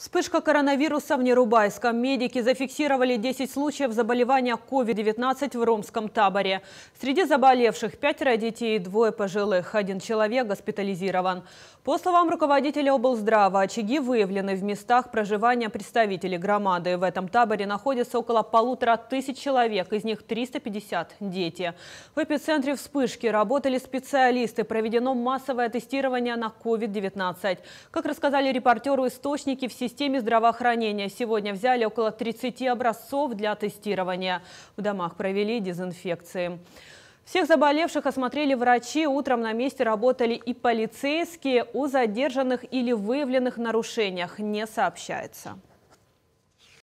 Вспышка коронавируса в Нерубайском. Медики зафиксировали 10 случаев заболевания COVID-19 в ромском таборе. Среди заболевших пятеро детей и двое пожилых. Один человек госпитализирован. По словам руководителя облздрава, очаги выявлены в местах проживания представителей громады. В этом таборе находится около полутора тысяч человек, из них 350 – дети. В эпицентре вспышки работали специалисты. Проведено массовое тестирование на COVID-19. Как рассказали репортеру источники, в все системе здравоохранения сегодня взяли около 30 образцов для тестирования. В домах провели дезинфекции. Всех заболевших осмотрели врачи, утром на месте работали и полицейские. О задержанных или выявленных нарушениях не сообщается.